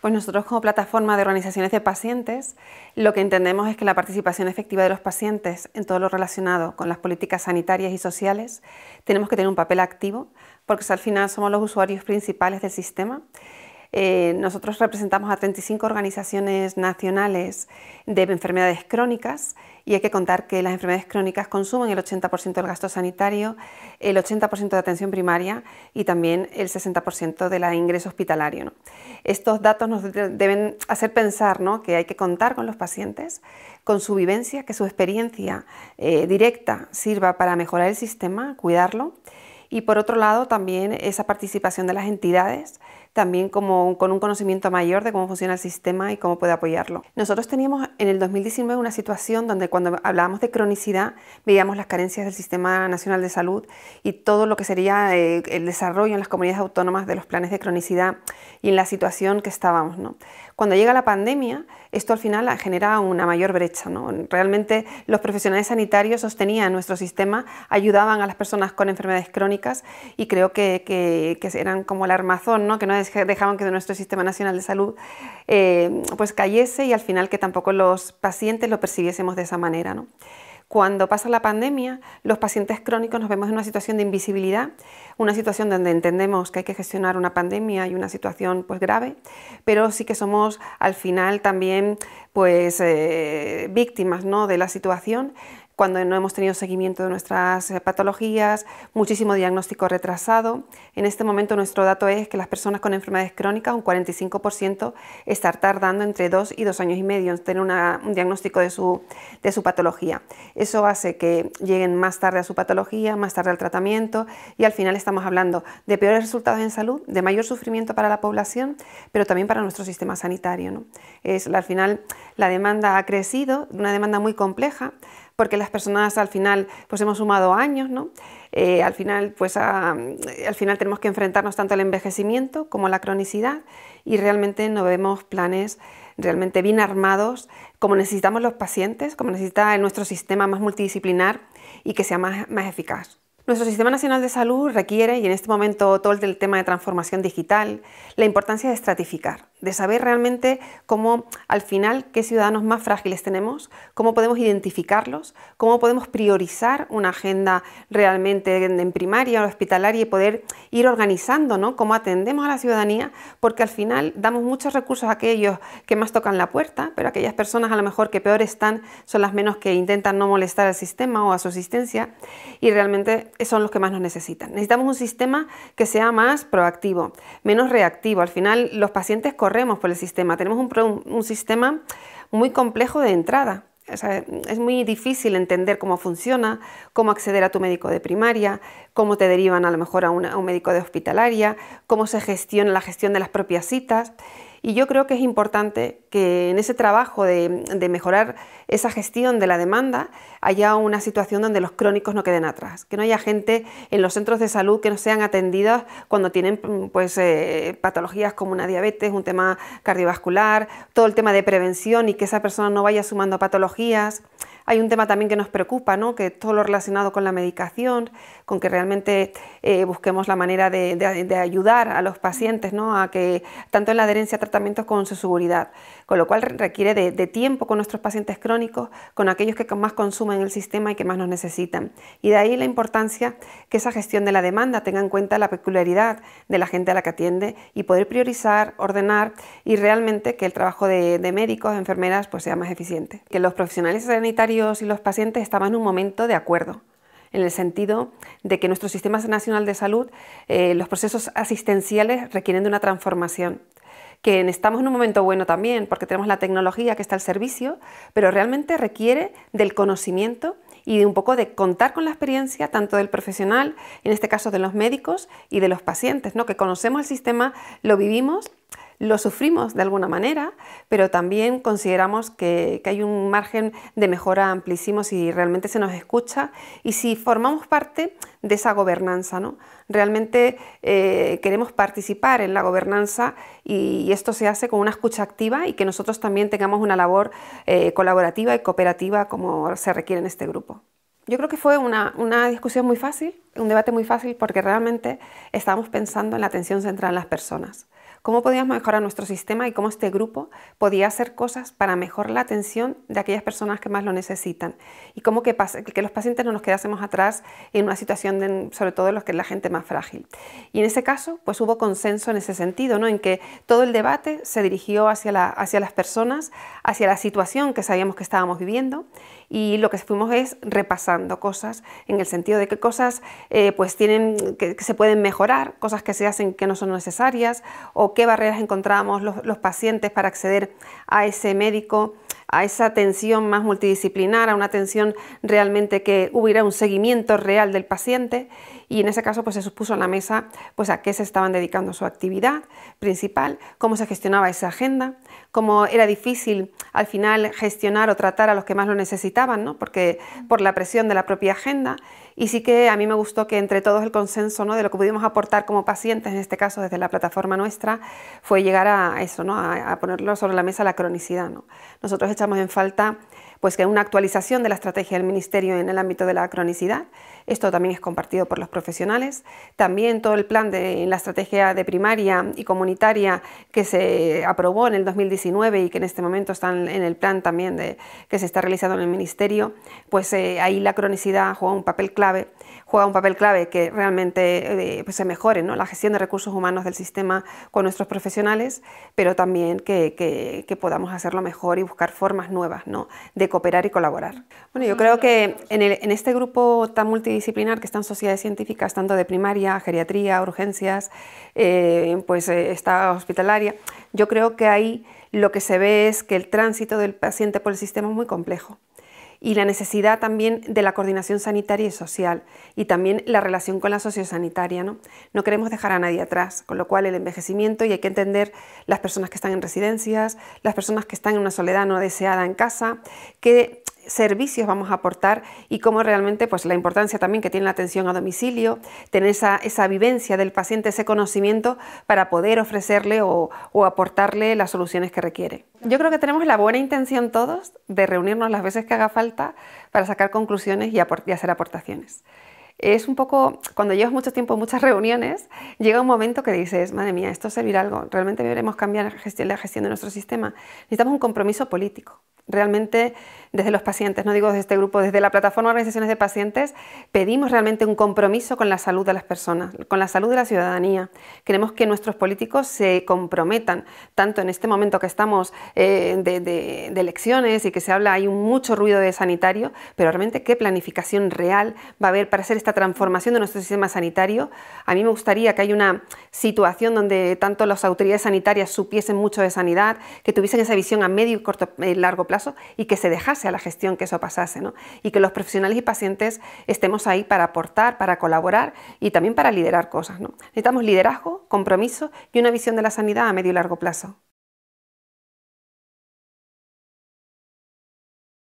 Pues nosotros como plataforma de organizaciones de pacientes lo que entendemos es que la participación efectiva de los pacientes en todo lo relacionado con las políticas sanitarias y sociales tenemos que tener un papel activo porque al final somos los usuarios principales del sistema eh, nosotros representamos a 35 organizaciones nacionales de enfermedades crónicas y hay que contar que las enfermedades crónicas consumen el 80% del gasto sanitario, el 80% de atención primaria y también el 60% del ingreso hospitalario. Estos datos nos deben hacer pensar que hay que contar con los pacientes, con su vivencia, que su experiencia eh, directa sirva para mejorar el sistema, cuidarlo y por otro lado también esa participación de las entidades también como, con un conocimiento mayor de cómo funciona el sistema y cómo puede apoyarlo. Nosotros teníamos en el 2019 una situación donde cuando hablábamos de cronicidad veíamos las carencias del Sistema Nacional de Salud y todo lo que sería eh, el desarrollo en las comunidades autónomas de los planes de cronicidad y en la situación que estábamos. ¿no? Cuando llega la pandemia, esto al final genera una mayor brecha. ¿no? Realmente los profesionales sanitarios sostenían nuestro sistema, ayudaban a las personas con enfermedades crónicas y creo que, eran como el armazón, ¿no? que no dejaban que nuestro sistema nacional de salud eh, pues cayese y al final que tampoco los pacientes lo percibiésemos de esa manera. ¿no? Cuando pasa la pandemia, los pacientes crónicos nos vemos en una situación de invisibilidad, una situación donde entendemos que hay que gestionar una pandemia y una situación pues, grave, pero sí que somos al final también pues, eh, víctimas ¿no? de la situación cuando no hemos tenido seguimiento de nuestras eh, patologías, muchísimo diagnóstico retrasado. En este momento nuestro dato es que las personas con enfermedades crónicas, un 45%, estar tardando entre dos y dos años y medio en tener un diagnóstico de su, de su patología. Eso hace que lleguen más tarde a su patología, más tarde al tratamiento y al final estamos hablando de peores resultados en salud, de mayor sufrimiento para la población, pero también para nuestro sistema sanitario. Es, al final la demanda ha crecido, una demanda muy compleja, porque las personas al final pues hemos sumado años, ¿no? Eh, al, final, pues, ah, al final tenemos que enfrentarnos tanto al envejecimiento como a la cronicidad y realmente no vemos planes realmente bien armados como necesitamos los pacientes, como necesita nuestro sistema más multidisciplinar y que sea más, más eficaz. Nuestro Sistema Nacional de Salud requiere, y en este momento todo el tema de transformación digital, la importancia de estratificar de saber realmente cómo al final qué ciudadanos más frágiles tenemos, cómo podemos identificarlos, cómo podemos priorizar una agenda realmente en primaria o hospitalaria y poder ir organizando ¿no? cómo atendemos a la ciudadanía, porque al final damos muchos recursos a aquellos que más tocan la puerta, pero aquellas personas a lo mejor que peor están son las menos que intentan no molestar al sistema o a su asistencia y realmente son los que más nos necesitan. Necesitamos un sistema que sea más proactivo, menos reactivo. Al final los pacientes por el sistema. Tenemos un, sistema muy complejo de entrada. es muy difícil entender cómo funciona, cómo acceder a tu médico de primaria, cómo te derivan a lo mejor a un médico de hospitalaria, cómo se gestiona la gestión de las propias citas. Y yo creo que es importante que en ese trabajo de, mejorar esa gestión de la demanda haya una situación donde los crónicos no queden atrás, que no haya gente en los centros de salud que no sean atendidas cuando tienen mm, pues, eh, patologías como una diabetes, un tema cardiovascular, todo el tema de prevención y que esa persona no vaya sumando patologías. Hay un tema también que nos preocupa, ¿no? que todo lo relacionado con la medicación, con que realmente eh, busquemos la manera de, ayudar a los pacientes, ¿no? a que tanto en la adherencia a tratamientos como en su seguridad, con lo cual requiere de, tiempo con nuestros pacientes crónicos, con aquellos que más consumen el sistema y que más nos necesitan. Y de ahí la importancia que esa gestión de la demanda tenga en cuenta la peculiaridad de la gente a la que atiende y poder priorizar, ordenar y realmente que el trabajo de, de médicos, de enfermeras, pues sea más eficiente. Que los profesionales sanitarios y los pacientes estaban en un momento de acuerdo, en el sentido de que nuestro sistema nacional de salud, eh, los procesos asistenciales requieren de una transformación que estamos en un momento bueno también, porque tenemos la tecnología que está al servicio, pero realmente requiere del conocimiento y de un poco de contar con la experiencia tanto del profesional, en este caso de los médicos y de los pacientes, ¿no? que conocemos el sistema, lo vivimos lo sufrimos de alguna manera, pero también consideramos que, hay un margen de mejora amplísimo si realmente se nos escucha y si formamos parte de esa gobernanza. ¿no? Realmente eh, queremos participar en la gobernanza y, esto se hace con una escucha activa y que nosotros también tengamos una labor eh, colaborativa y cooperativa como se requiere en este grupo. Yo creo que fue una, una, discusión muy fácil, un debate muy fácil, porque realmente estábamos pensando en la atención central en las personas cómo podíamos mejorar nuestro sistema y cómo este grupo podía hacer cosas para mejorar la atención de aquellas personas que más lo necesitan y cómo que, que los pacientes no nos quedásemos atrás en una situación, sobre todo en los que es la gente más frágil. Y en ese caso, pues hubo consenso en ese sentido, ¿no? en que todo el debate se dirigió hacia, la, hacia las personas, hacia la situación que sabíamos que estábamos viviendo y lo que fuimos es repasando cosas en el sentido de que cosas eh, pues tienen, que, que se pueden mejorar, cosas que se hacen que no son necesarias o qué barreras encontrábamos los, pacientes para acceder a ese médico a esa atención más multidisciplinar, a una atención realmente que hubiera un seguimiento real del paciente y en ese caso pues se supuso en la mesa pues a qué se estaban dedicando su actividad principal, cómo se gestionaba esa agenda, cómo era difícil al final gestionar o tratar a los que más lo necesitaban, ¿no? porque por la presión de la propia agenda y sí que a mí me gustó que entre todos el consenso ¿no? de lo que pudimos aportar como pacientes, en este caso desde la plataforma nuestra, fue llegar a eso, ¿no? a, ponerlo sobre la mesa la cronicidad. ¿no? Nosotros echamos en falta pues que una actualización de la estrategia del Ministerio en el ámbito de la cronicidad. Esto también es compartido por los profesionales. También todo el plan de la estrategia de primaria y comunitaria que se aprobó en el 2019 y que en este momento está en el plan también de, que se está realizando en el Ministerio, pues eh, ahí la cronicidad juega un papel clave juega un papel clave que realmente eh, pues se mejore la gestión de recursos humanos del sistema con nuestros profesionales, pero también que, podamos hacerlo mejor y buscar formas nuevas de cooperar y colaborar. Bueno, yo creo que en, este grupo tan multidisciplinar que están sociedades científicas, tanto de primaria, geriatría, urgencias, eh, pues esta eh, está hospitalaria, yo creo que ahí lo que se ve es que el tránsito del paciente por el sistema es muy complejo y la necesidad también de la coordinación sanitaria y social y también la relación con la sociosanitaria. ¿no? no queremos dejar a nadie atrás, con lo cual el envejecimiento y hay que entender las personas que están en residencias, las personas que están en una soledad no deseada en casa, que servicios vamos a aportar y cómo realmente pues la importancia también que tiene la atención a domicilio, tener esa, vivencia del paciente, ese conocimiento para poder ofrecerle o, aportarle las soluciones que requiere. Yo creo que tenemos la buena intención todos de reunirnos las veces que haga falta para sacar conclusiones y, y hacer aportaciones es un poco, cuando llevas mucho tiempo en muchas reuniones, llega un momento que dices, madre mía, esto servirá algo, realmente deberemos cambiar la gestión de nuestro sistema. Necesitamos un compromiso político realmente desde los pacientes, no digo desde este grupo, desde la plataforma de organizaciones de pacientes, pedimos realmente un compromiso con la salud de las personas, con la salud de la ciudadanía. Queremos que nuestros políticos se comprometan, tanto en este momento que estamos eh, de, elecciones y que se habla, hay mucho ruido de sanitario, pero realmente qué planificación real va a haber para hacer esta transformación de nuestro sistema sanitario. A mí me gustaría que haya una situación donde tanto las autoridades sanitarias supiesen mucho de sanidad, que tuviesen esa visión a medio y corto, eh, largo plazo y que se dejase a la gestión que eso pasase, Y que los profesionales y pacientes estemos ahí para aportar, para colaborar y también para liderar cosas, Necesitamos liderazgo, compromiso y una visión de la sanidad a medio y largo plazo.